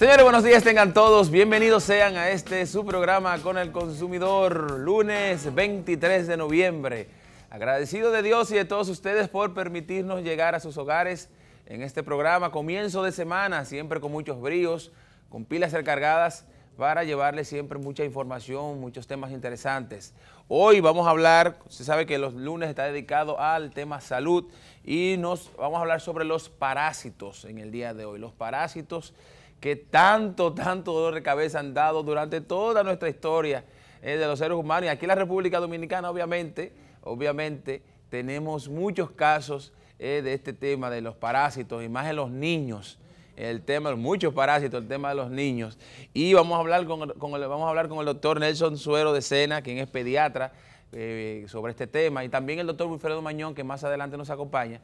Señores, buenos días tengan todos. Bienvenidos sean a este su programa con el consumidor, lunes 23 de noviembre. Agradecido de Dios y de todos ustedes por permitirnos llegar a sus hogares en este programa. Comienzo de semana, siempre con muchos bríos, con pilas recargadas para llevarles siempre mucha información, muchos temas interesantes. Hoy vamos a hablar, se sabe que los lunes está dedicado al tema salud y nos vamos a hablar sobre los parásitos en el día de hoy. Los parásitos que tanto, tanto dolor de cabeza han dado durante toda nuestra historia eh, de los seres humanos. Y aquí en la República Dominicana, obviamente, obviamente, tenemos muchos casos eh, de este tema de los parásitos y más en los niños el tema, muchos parásitos, el tema de los niños. Y vamos a hablar con, el, vamos a hablar con el doctor Nelson Suero de Sena, quien es pediatra, eh, sobre este tema, y también el doctor Wilfredo Mañón, que más adelante nos acompaña,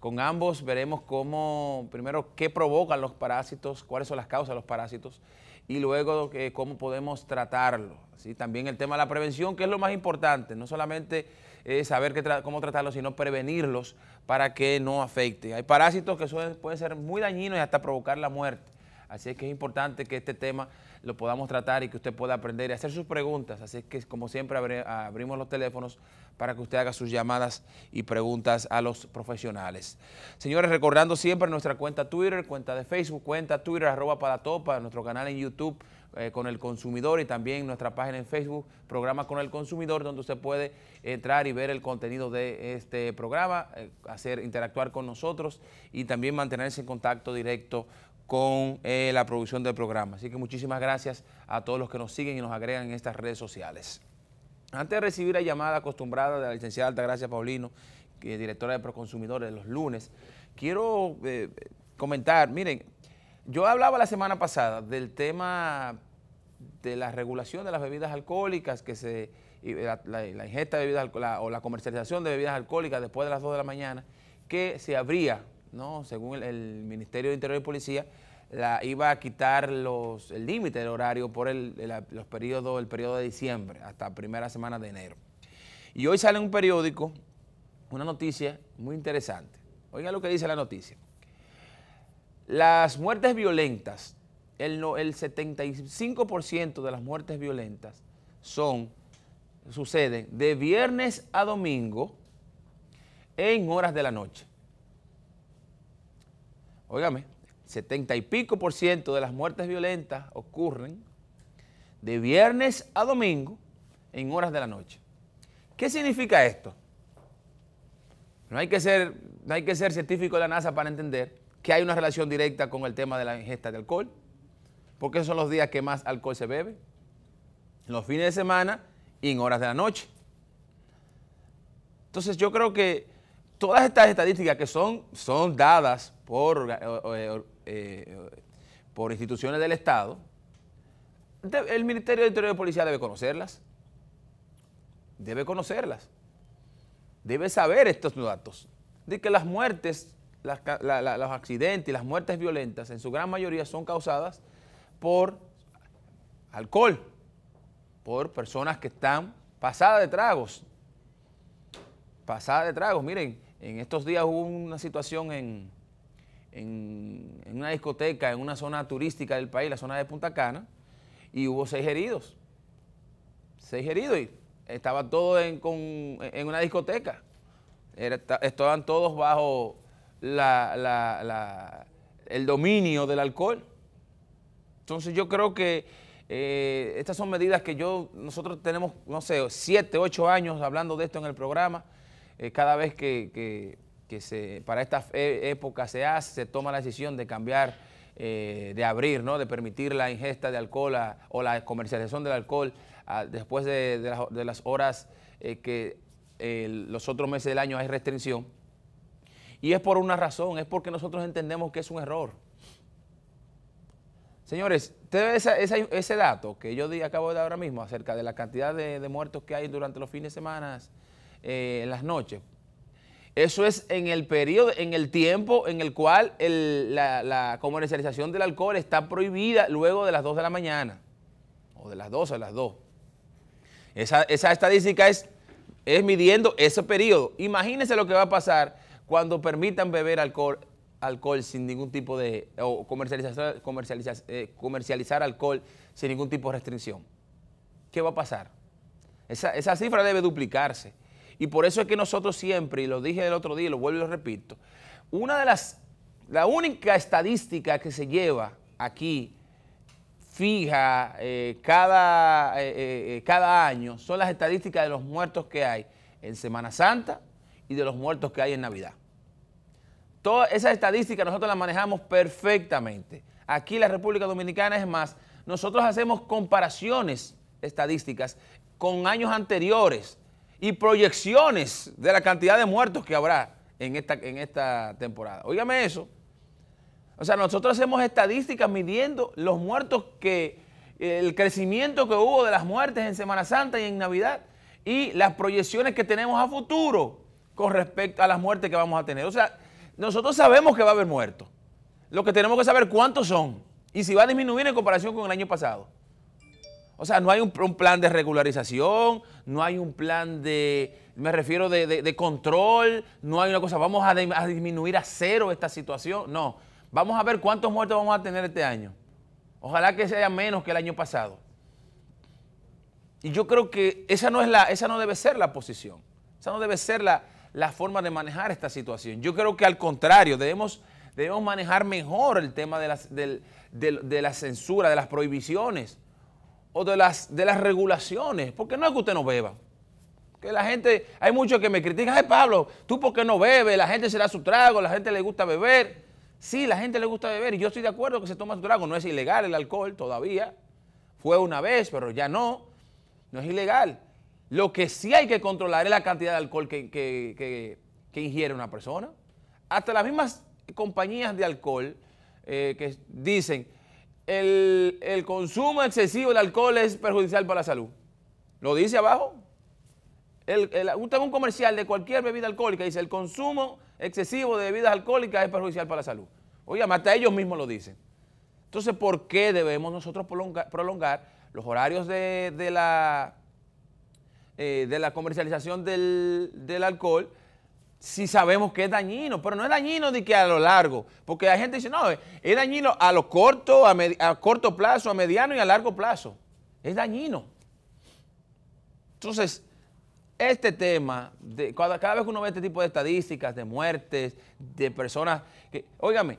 con ambos veremos cómo, primero, qué provocan los parásitos, cuáles son las causas de los parásitos y luego eh, cómo podemos tratarlos. Así También el tema de la prevención, que es lo más importante, no solamente saber cómo tratarlos, sino prevenirlos para que no afecte. Hay parásitos que pueden ser muy dañinos y hasta provocar la muerte. Así es que es importante que este tema lo podamos tratar y que usted pueda aprender y hacer sus preguntas. Así es que, como siempre, abrimos los teléfonos para que usted haga sus llamadas y preguntas a los profesionales. Señores, recordando siempre nuestra cuenta Twitter, cuenta de Facebook, cuenta Twitter, arroba para topa, nuestro canal en YouTube eh, con el consumidor y también nuestra página en Facebook, programa con el consumidor, donde usted puede entrar y ver el contenido de este programa, eh, hacer interactuar con nosotros y también mantenerse en contacto directo con eh, la producción del programa. Así que muchísimas gracias a todos los que nos siguen y nos agregan en estas redes sociales. Antes de recibir la llamada acostumbrada de la licenciada Altagracia Paulino, que directora de Proconsumidores los lunes, quiero eh, comentar, miren, yo hablaba la semana pasada del tema de la regulación de las bebidas alcohólicas, que se eh, la, ingesta de bebidas o la comercialización de bebidas alcohólicas después de las 2 de la mañana, que se abría ¿no? según el, Ministerio de Interior y Policía, la, iba a quitar el límite del horario por el, los periodos, el periodo de diciembre hasta primera semana de enero. Y hoy sale un periódico una noticia muy interesante. oiga lo que dice la noticia. Las muertes violentas, el, el 75% de las muertes violentas son, suceden de viernes a domingo en horas de la noche óigame, 70 y pico por ciento de las muertes violentas ocurren de viernes a domingo en horas de la noche. ¿Qué significa esto? No hay que ser, hay que ser científico de la NASA para entender que hay una relación directa con el tema de la ingesta de alcohol, porque esos son los días que más alcohol se bebe, los fines de semana y en horas de la noche. Entonces yo creo que todas estas estadísticas que son, son dadas eh, eh, por, instituciones del Estado, el Ministerio de Interior y Policía debe conocerlas. Debe conocerlas. Debe saber estos datos. De que las muertes, los accidentes y las muertes violentas en su gran mayoría son causadas por alcohol, por personas que están pasadas de tragos. Pasadas de tragos. Miren, en estos días hubo una situación en, en, una discoteca en una zona turística del país, la zona de Punta Cana, y hubo seis heridos. Seis heridos y estaba todo en, una discoteca. estaban todos bajo la, el dominio del alcohol. Entonces yo creo que eh, estas son medidas que yo, nosotros tenemos, no sé, siete, ocho años hablando de esto en el programa, eh, cada vez que que se, para esta e, época se hace, se toma la decisión de cambiar, eh, de abrir, ¿no? de permitir la ingesta de alcohol o la comercialización del alcohol después de, las, horas eh, que los otros meses del año hay restricción. Y es por una razón, es porque nosotros entendemos que es un error. Señores, ese dato que yo di, acabo de dar ahora mismo acerca de la cantidad de, de muertos que hay durante los fines de semana eh, en las noches, eso es en el periodo, en el tiempo en el cual la, comercialización del alcohol está prohibida luego de las 2 de la mañana, o de las 12 a las 2. Esa, estadística es, midiendo ese periodo. Imagínense lo que va a pasar cuando permitan beber alcohol, alcohol sin ningún tipo de, o comercializar, eh, comercializar, alcohol sin ningún tipo de restricción. ¿Qué va a pasar? esa cifra debe duplicarse. Y por eso es que nosotros siempre, y lo dije el otro día y lo vuelvo y lo repito, una de las, la única estadística que se lleva aquí fija eh, cada, eh, eh, cada año son las estadísticas de los muertos que hay en Semana Santa y de los muertos que hay en Navidad. Todas esas estadísticas nosotros las manejamos perfectamente. Aquí en la República Dominicana es más, nosotros hacemos comparaciones estadísticas con años anteriores y proyecciones de la cantidad de muertos que habrá en esta, en esta temporada. Óigame eso. O sea, nosotros hacemos estadísticas midiendo los muertos que, el crecimiento que hubo de las muertes en Semana Santa y en Navidad y las proyecciones que tenemos a futuro con respecto a las muertes que vamos a tener. O sea, nosotros sabemos que va a haber muertos. Lo que tenemos que saber cuántos son y si va a disminuir en comparación con el año pasado. O sea, no hay un, plan de regularización, no hay un plan de, me refiero, de, control, no hay una cosa, vamos a, disminuir a cero esta situación. No, vamos a ver cuántos muertos vamos a tener este año. Ojalá que sea menos que el año pasado. Y yo creo que esa no, es la, esa no debe ser la posición, esa no debe ser la, forma de manejar esta situación. Yo creo que al contrario, debemos, debemos manejar mejor el tema de la censura, de las prohibiciones o de las, de las regulaciones, porque no es que usted no beba. Que la gente, hay muchos que me critican, ay Pablo, tú porque no bebes, la gente se da su trago, la gente le gusta beber. Sí, la gente le gusta beber y yo estoy de acuerdo que se toma su trago, no es ilegal el alcohol todavía. Fue una vez, pero ya no, no es ilegal. Lo que sí hay que controlar es la cantidad de alcohol que, ingiere una persona. Hasta las mismas compañías de alcohol eh, que dicen, el, consumo excesivo de alcohol es perjudicial para la salud. ¿Lo dice abajo? El, el, un comercial de cualquier bebida alcohólica dice el consumo excesivo de bebidas alcohólicas es perjudicial para la salud. Oye, hasta ellos mismos lo dicen. Entonces, ¿por qué debemos nosotros prolongar, los horarios de, la, eh, de la comercialización del, del alcohol? si sabemos que es dañino, pero no es dañino de que a lo largo, porque la gente dice, no, eh, es dañino a lo corto, a, corto plazo, a mediano y a largo plazo. Es dañino. Entonces, este tema, cada, vez que uno ve este tipo de estadísticas, de muertes, de personas que, óigame,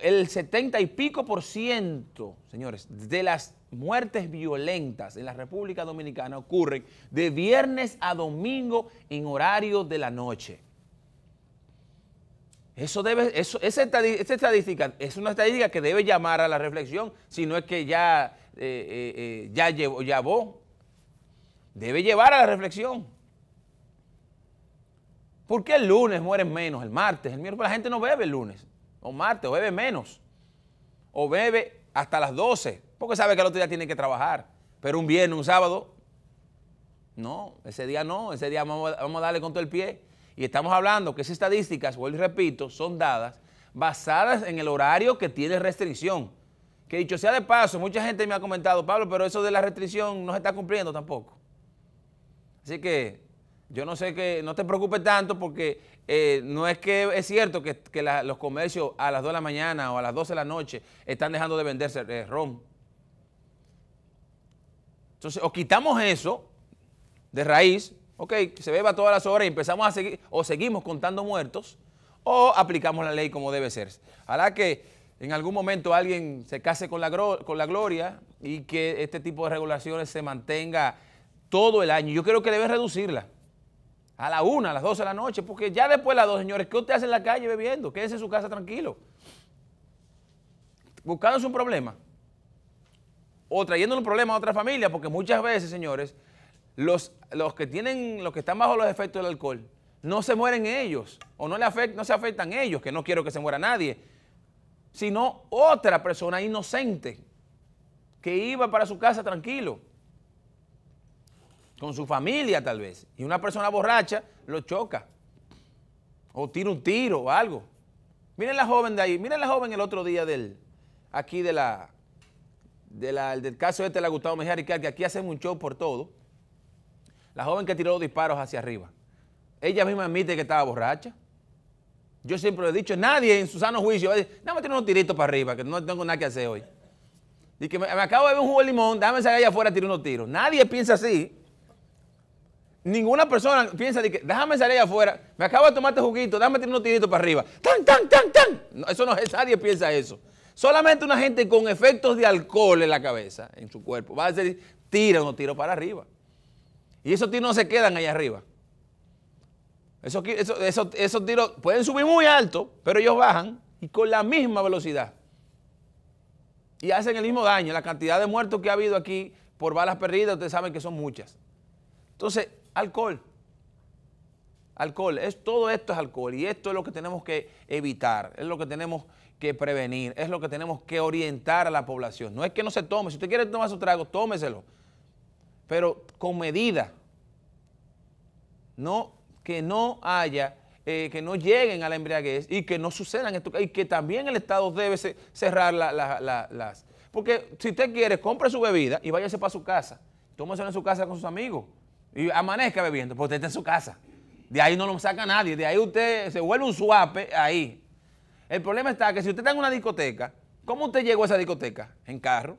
el 70 y pico por ciento, señores, de las muertes violentas en la República Dominicana ocurren de viernes a domingo en horario de la noche. Eso debe, eso, esa, estadística es una estadística que debe llamar a la reflexión, si no es que ya, eh, eh, eh ya llevó, debe llevar a la reflexión. ¿Por qué el lunes mueren menos? El martes, el miércoles, la gente no bebe el lunes, o martes, o bebe menos, o bebe hasta las 12, porque sabe que el otro día tiene que trabajar, pero un viernes, un sábado, no, ese día no, ese día vamos a darle con todo el pie. Y estamos hablando que esas estadísticas, vuelvo y repito, son dadas basadas en el horario que tiene restricción. Que dicho sea de paso, mucha gente me ha comentado, Pablo, pero eso de la restricción no se está cumpliendo tampoco. Así que yo no sé que, no te preocupes tanto porque eh, no es que es cierto que, los comercios a las 2 de la mañana o a las 12 de la noche están dejando de venderse eh, ron. Entonces, o quitamos eso de raíz, ok, se beba todas las horas y empezamos a seguir, o seguimos contando muertos, o aplicamos la ley como debe ser. Ojalá que en algún momento alguien se case con la, con la gloria y que este tipo de regulaciones se mantenga todo el año. Yo creo que debe reducirla a la una, a las 12 de la noche, porque ya después de las dos, señores, ¿qué usted hace en la calle bebiendo? Quédese en su casa tranquilo. Buscándose un problema. O trayéndole un problema a otra familia, porque muchas veces, señores, los, que tienen, los que están bajo los efectos del alcohol, no se mueren ellos, o no, le no se afectan ellos, que no quiero que se muera nadie, sino otra persona inocente que iba para su casa tranquilo, con su familia tal vez, y una persona borracha lo choca, o tira un tiro o algo. Miren la joven de ahí, miren la joven el otro día del, aquí de la, del caso este de la Gustavo Mejía que aquí hacen un show por todo, la joven que tiró los disparos hacia arriba, ella misma admite que estaba borracha. Yo siempre lo he dicho, nadie en su sano juicio va a nada unos tiritos para arriba, que no tengo nada que hacer hoy. Y que me, acabo de ver un jugo de limón, déjame salir allá afuera y tirar unos tiros. Nadie piensa así. Ninguna persona piensa que déjame salir allá afuera, me acabo de tomar este juguito, déjame tirar unos tiritos para arriba. ¡Tan, tan, tan, tan! eso no es, nadie piensa eso. Solamente una gente con efectos de alcohol en la cabeza, en su cuerpo, va a decir, tira unos tiros para arriba. Y esos tiros no se quedan ahí arriba. Esos, tiros pueden subir muy alto, pero ellos bajan y con la misma velocidad. Y hacen el mismo daño. La cantidad de muertos que ha habido aquí por balas perdidas, ustedes saben que son muchas. Entonces, alcohol. Alcohol, es, todo esto es alcohol y esto es lo que tenemos que evitar, es lo que tenemos que prevenir, es lo que tenemos que orientar a la población. No es que no se tome, si usted quiere tomar su trago, tómeselo, pero con medida. No, que no haya, eh, que no lleguen a la embriaguez y que no sucedan esto, y que también el Estado debe cerrar las... Porque si usted quiere, compre su bebida y váyase para su casa. Tómese en su casa con sus amigos y amanezca bebiendo, porque usted está en su casa. De ahí no lo saca nadie, de ahí usted se vuelve un suape ahí. El problema está que si usted está en una discoteca, ¿cómo usted llegó a esa discoteca? En carro.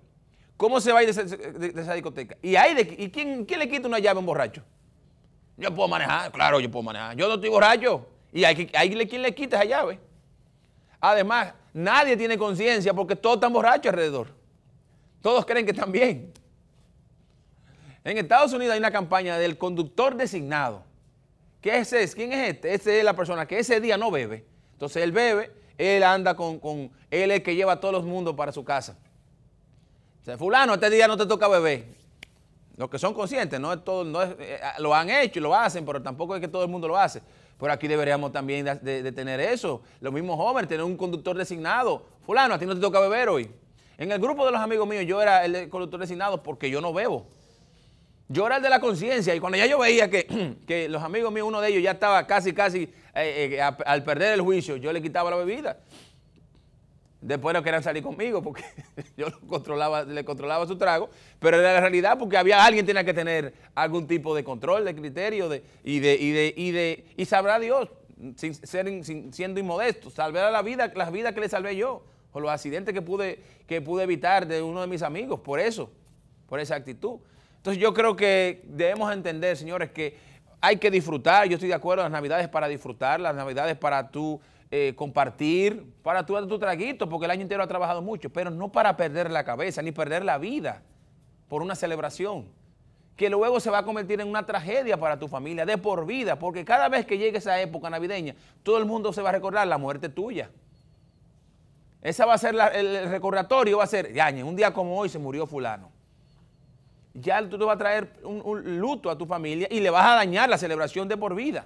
¿Cómo se va a ir de esa, discoteca? ¿Y, y quién, le quita una llave a un borracho? Yo puedo manejar, claro, yo puedo manejar. Yo no estoy borracho. ¿Y ahí, ahí quién le quita esa llave? Además, nadie tiene conciencia porque todos están borrachos alrededor. Todos creen que están bien. En Estados Unidos hay una campaña del conductor designado. ¿Qué es ese? ¿Quién es este? Esa es la persona que ese día no bebe. Entonces él bebe, él anda con, con él es el que lleva a todos los mundos para su casa fulano, este día no te toca beber. Los que son conscientes, no todo, no eh, ah, lo han hecho y lo hacen, pero tampoco es que todo el mundo lo hace. Pero aquí deberíamos también de, tener eso. Los mismos jóvenes, tener un conductor designado. Fulano, a ti no te toca beber hoy. En el grupo de los amigos míos yo era el conductor designado porque yo no bebo. Yo era el de la conciencia y cuando ya yo veía que, los amigos míos, uno de ellos ya estaba casi, casi eh, eh, al perder el juicio, yo le quitaba la bebida. Después no querían salir conmigo porque yo controlaba, le controlaba su trago, pero era la realidad porque había alguien tenía que tener algún tipo de control, de criterio, de, y, de, de, de, y sabrá Dios, sin, ser, siendo inmodesto, salvar la vida, las vidas que le salvé yo, o los accidentes que pude, que pude evitar de uno de mis amigos, por eso, por esa actitud. Entonces yo creo que debemos entender, señores, que hay que disfrutar, yo estoy de acuerdo, las navidades para disfrutar, las navidades para tú... Eh, compartir, para tu, tu traguito, porque el año entero ha trabajado mucho, pero no para perder la cabeza ni perder la vida por una celebración que luego se va a convertir en una tragedia para tu familia de por vida, porque cada vez que llegue esa época navideña, todo el mundo se va a recordar la muerte tuya. Esa va a ser el recordatorio, va a ser, ya, un día como hoy se murió fulano. Ya tú te vas a traer un luto a tu familia y le vas a dañar la celebración de por vida.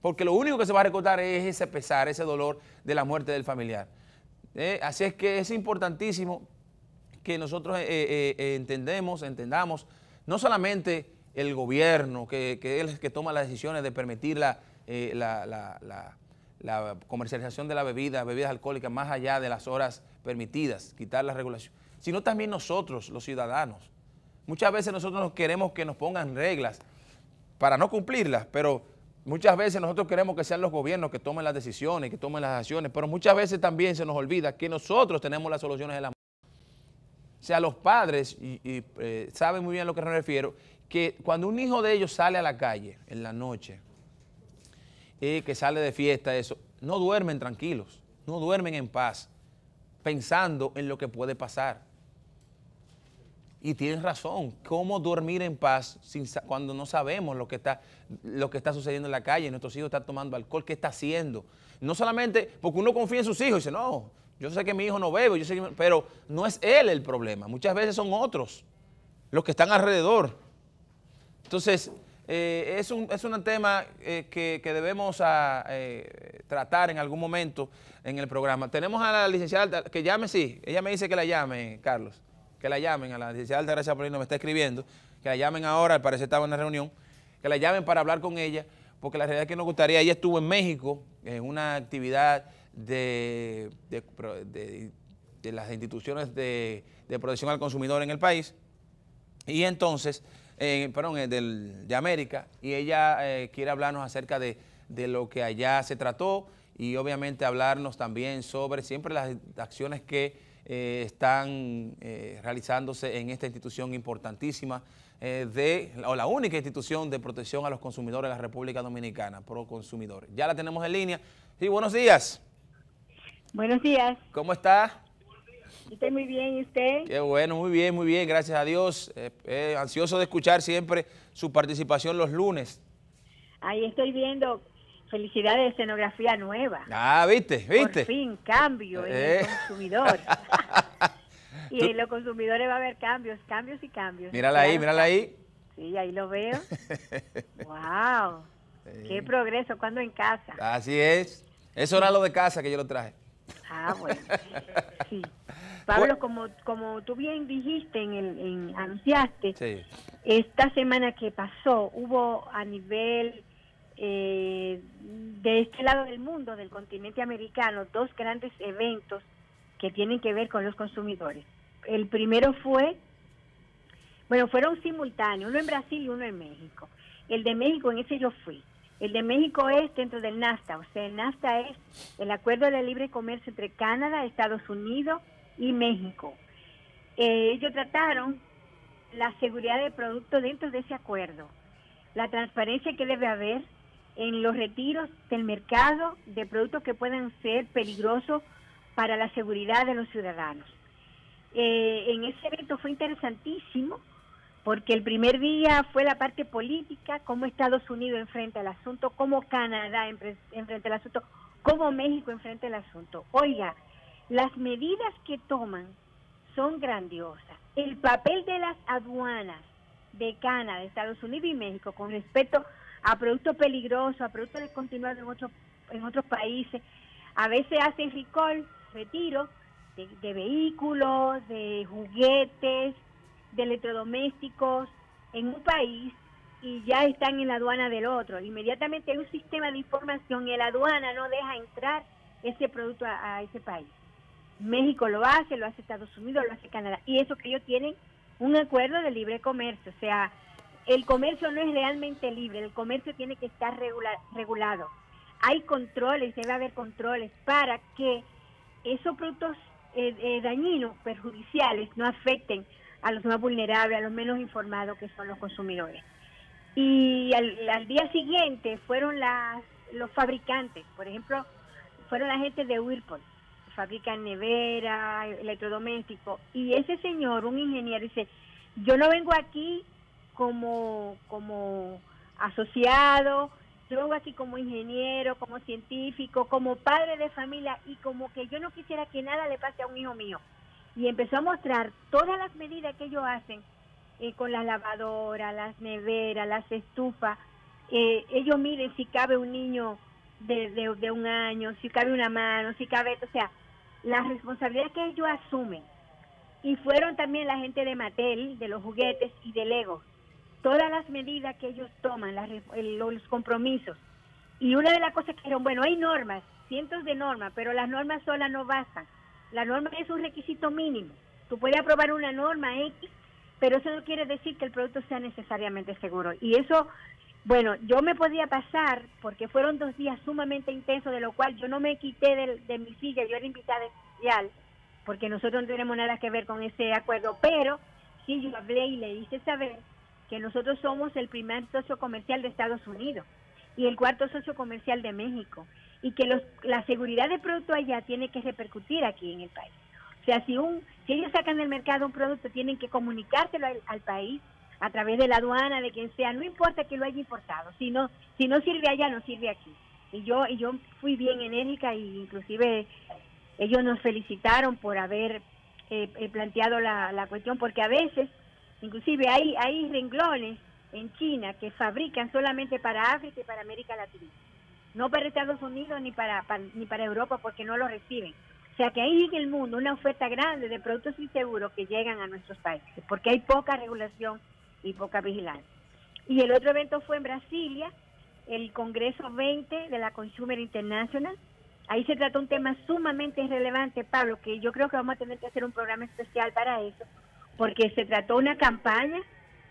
Porque lo único que se va a recortar es ese pesar, ese dolor de la muerte del familiar. Eh, así es que es importantísimo que nosotros eh, eh, entendemos, entendamos, no solamente el gobierno, que, es el que toma las decisiones de permitir la, comercialización de la bebida, bebidas alcohólicas, más allá de las horas permitidas, quitar la regulación, sino también nosotros, los ciudadanos. Muchas veces nosotros queremos que nos pongan reglas para no cumplirlas, pero Muchas veces nosotros queremos que sean los gobiernos que tomen las decisiones, que tomen las acciones, pero muchas veces también se nos olvida que nosotros tenemos las soluciones de la mano. O sea, los padres, y, eh, saben muy bien a lo que me refiero, que cuando un hijo de ellos sale a la calle en la noche, eh, que sale de fiesta, eso, no duermen tranquilos, no duermen en paz, pensando en lo que puede pasar. Y tienes razón, ¿cómo dormir en paz cuando no sabemos lo que, está, lo que está sucediendo en la calle? Nuestros hijos están tomando alcohol, ¿qué está haciendo? No solamente porque uno confía en sus hijos y dice, no, yo sé que mi hijo no bebe, yo sé pero no es él el problema, muchas veces son otros, los que están alrededor. Entonces, eh, es, un, tema eh, que, debemos a, ah, eh, tratar en algún momento en el programa. Tenemos a la licenciada, que llame, sí, ella me dice que la llame, Carlos que la llamen, a la licenciada Gracia Polino me está escribiendo, que la llamen ahora, parece parecer estaba en una reunión, que la llamen para hablar con ella, porque la realidad es que nos gustaría, ella estuvo en México en una actividad de, las instituciones de, protección al consumidor en el país, y entonces, eh, perdón, eh, de América, y ella eh, quiere hablarnos acerca de, de lo que allá se trató y obviamente hablarnos también sobre siempre las acciones que eh, están eh, realizándose en esta institución importantísima, eh, de, o la única institución de protección a los consumidores de la República Dominicana, Proconsumidor. Ya la tenemos en línea. Sí, buenos días. Buenos días. ¿Cómo está? Estoy muy bien, ¿y usted? Qué bueno, muy bien, muy bien, gracias a Dios. ansioso de escuchar siempre su participación los lunes. Ahí estoy viendo Felicidades de escenografía nueva. Ah, viste, viste. Por fin, cambio en el eh. consumidor. y en los consumidores va a haber cambios, cambios y cambios. Mírala ahí, mírala ahí. Sí, ahí lo veo. ¡Wow! ¡Qué progreso! cuando en casa? Así es. Eso era lo de casa que yo lo traje. Ah, bueno. Sí. Pablo, como, como tú bien dijiste, en, anunciaste, esta semana que pasó hubo a nivel eh, de este lado del mundo, del continente americano, dos grandes eventos que tienen que ver con los consumidores. El primero fue, bueno, fueron simultáneos, uno en Brasil y uno en México. El de México, en ese yo fui. El de México es dentro del NAFTA, o sea, el NAFTA es el acuerdo de libre comercio entre Canadá, Estados Unidos y México. Eh, ellos trataron la seguridad del producto dentro de ese acuerdo, la transparencia que debe haber, en los retiros del mercado de productos que puedan ser peligrosos para la seguridad de los ciudadanos. Eh, en ese evento fue interesantísimo porque el primer día fue la parte política, cómo Estados Unidos enfrenta el asunto, cómo Canadá enfrenta el asunto, cómo México enfrenta el asunto. Oiga, las medidas que toman son grandiosas. El papel de las aduanas de Canadá, Estados Unidos y México con respecto a a productos peligrosos, a productos descontinuados en, otros en otros países. A veces hacen recall, retiro de, vehículos, de juguetes, de electrodomésticos en un país y ya están en la aduana del otro. Inmediatamente hay un sistema de información y la aduana no deja entrar ese producto a, a, ese país. México lo hace, lo hace Estados Unidos, lo hace Canadá. Y eso que ellos tienen un acuerdo de libre comercio. O sea, el comercio no es realmente libre, el comercio tiene que estar regulado. Hay controles, debe haber controles para que esos productos eh, eh, dañinos, perjudiciales, no afecten a los más vulnerables, a los menos informados que son los consumidores. Y al, día siguiente fueron las, los fabricantes, por ejemplo, fueron la gente de Whirlpool, fabrican nevera, electrodoméstico, y ese señor, un ingeniero, dice, yo no vengo aquí como, como asociado, luego así como ingeniero, como científico, como padre de familia y como que yo no quisiera que nada le pase a un hijo mío. Y empezó a mostrar todas las medidas que ellos hacen eh, con las lavadoras, las neveras, las estufas. Eh, ellos miden si cabe un niño de, de, un año, si cabe una mano, si cabe, o sea, la responsabilidad que ellos asumen. Y fueron también la gente de Mattel, de los juguetes y de Lego todas las medidas que ellos toman, los compromisos. Y una de las cosas que eran bueno, hay normas, cientos de normas, pero las normas solas no bastan. La norma es un requisito mínimo. Tú puedes aprobar una norma X, pero eso no quiere decir que el producto sea necesariamente seguro. Y eso, bueno, yo me podía pasar porque fueron dos días sumamente intensos, de lo cual yo no me quité de, de mi silla, yo era invitada especial, porque nosotros no tenemos nada que ver con ese acuerdo, pero sí yo hablé y le hice saber que nosotros somos el primer socio comercial de Estados Unidos y el cuarto socio comercial de México y que la seguridad de producto allá tiene que repercutir aquí en el país. O sea, si, un, si ellos sacan del mercado un producto, tienen que comunicárselo al, país a través de la aduana, de quien sea, no importa que lo haya importado, si no, si no sirve allá, no sirve aquí. Y yo, y yo fui bien enérgica e inclusive ellos nos felicitaron por haber eh, eh, planteado la, la cuestión, porque a veces Inclusive hay, hay renglones en China que fabrican solamente para África y para América Latina. No para Estados Unidos ni para, ni para Europa porque no lo reciben. O sea que hay en el mundo una oferta grande de productos inseguros que llegan a nuestros países porque hay poca regulación y poca vigilancia. Y el otro evento fue en Brasilia, el Congreso 20 de la Consumer International. Ahí se trató un tema sumamente relevante, Pablo, que yo creo que vamos a tener que hacer un programa especial para eso, porque se trató una campaña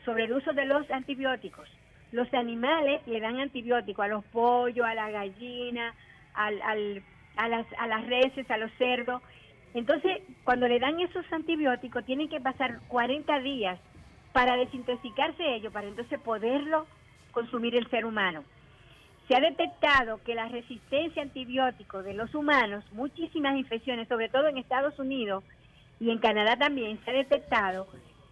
sobre el uso de los antibióticos. Los animales le dan antibióticos a los pollos, a la gallina, a, las, a reses, a los cerdos. Entonces, cuando le dan esos antibióticos, tienen que pasar 40 días para desintoxicarse ellos, para entonces poderlo consumir el ser humano. Se ha detectado que la resistencia antibiótico de los humanos, muchísimas infecciones, sobre todo en Estados Unidos, y en Canadá también se ha detectado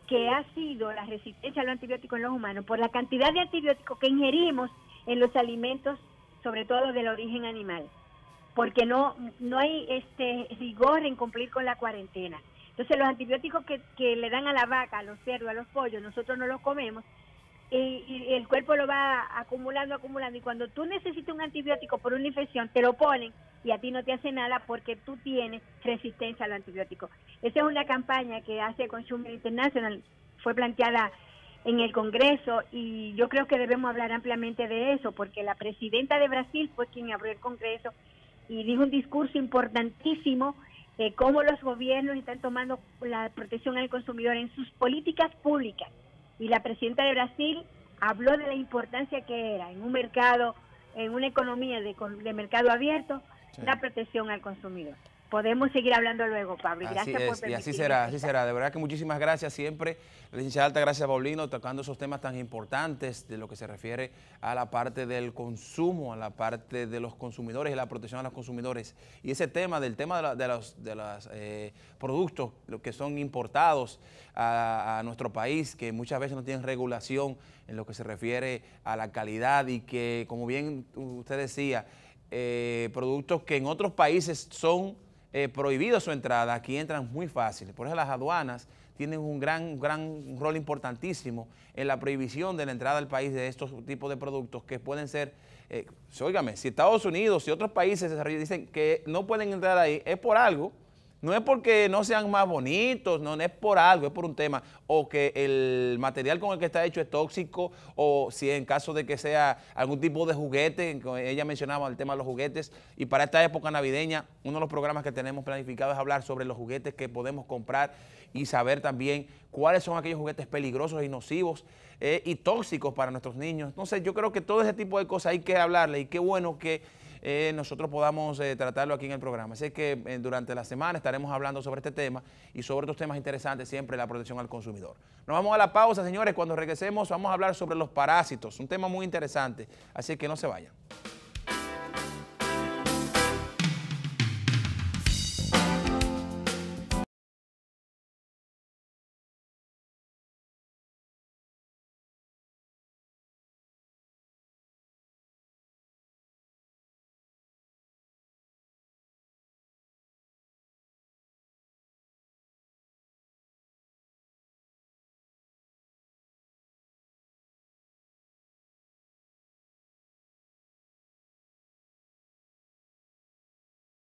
que ha sido la resistencia a los antibióticos en los humanos por la cantidad de antibióticos que ingerimos en los alimentos, sobre todo del origen animal, porque no, no hay este rigor en cumplir con la cuarentena. Entonces los antibióticos que, le dan a la vaca, a los cerdos, a los pollos, nosotros no los comemos y, y el cuerpo lo va acumulando, acumulando y cuando tú necesitas un antibiótico por una infección, te lo ponen y a ti no te hace nada porque tú tienes resistencia al antibiótico. Esa es una campaña que hace Consumer International, fue planteada en el Congreso y yo creo que debemos hablar ampliamente de eso porque la presidenta de Brasil fue quien abrió el Congreso y dijo un discurso importantísimo de eh, cómo los gobiernos están tomando la protección al consumidor en sus políticas públicas. Y la presidenta de Brasil habló de la importancia que era en un mercado, en una economía de, de mercado abierto, la protección al consumidor. Podemos seguir hablando luego, Pablo. gracias y así será, así será. De verdad que muchísimas gracias siempre, licenciada Alta, gracias Paulino, tocando esos temas tan importantes de lo que se refiere a la parte del consumo, a la parte de los consumidores y la protección a los consumidores. Y ese tema del tema de, los, de los eh, productos lo que son importados a, a nuestro país, que muchas veces no tienen regulación en lo que se refiere a la calidad y que, como bien usted decía, eh, productos que en otros países son eh, prohibidos su entrada, aquí entran muy fácil. Por eso las aduanas tienen un gran, gran rol importantísimo en la prohibición de la entrada al país de estos tipos de productos que pueden ser, eh, si Estados Unidos y otros países dicen que no pueden entrar ahí, es por algo, no es porque no sean más bonitos, no, es por algo, es por un tema. O que el material con el que está hecho es tóxico, o si en caso de que sea algún tipo de juguete, ella mencionaba el tema de los juguetes, y para esta época navideña, uno de los programas que tenemos planificados es hablar sobre los juguetes que podemos comprar y saber también cuáles son aquellos juguetes peligrosos y nocivos eh, y tóxicos para nuestros niños. Entonces yo creo que todo ese tipo de cosas hay que hablarle y qué bueno que eh, nosotros podamos eh, tratarlo aquí en el programa. Así que eh, durante la semana estaremos hablando sobre este tema y sobre otros temas interesantes, siempre la protección al consumidor. Nos vamos a la pausa, señores. Cuando regresemos vamos a hablar sobre los parásitos, un tema muy interesante. Así que no se vayan.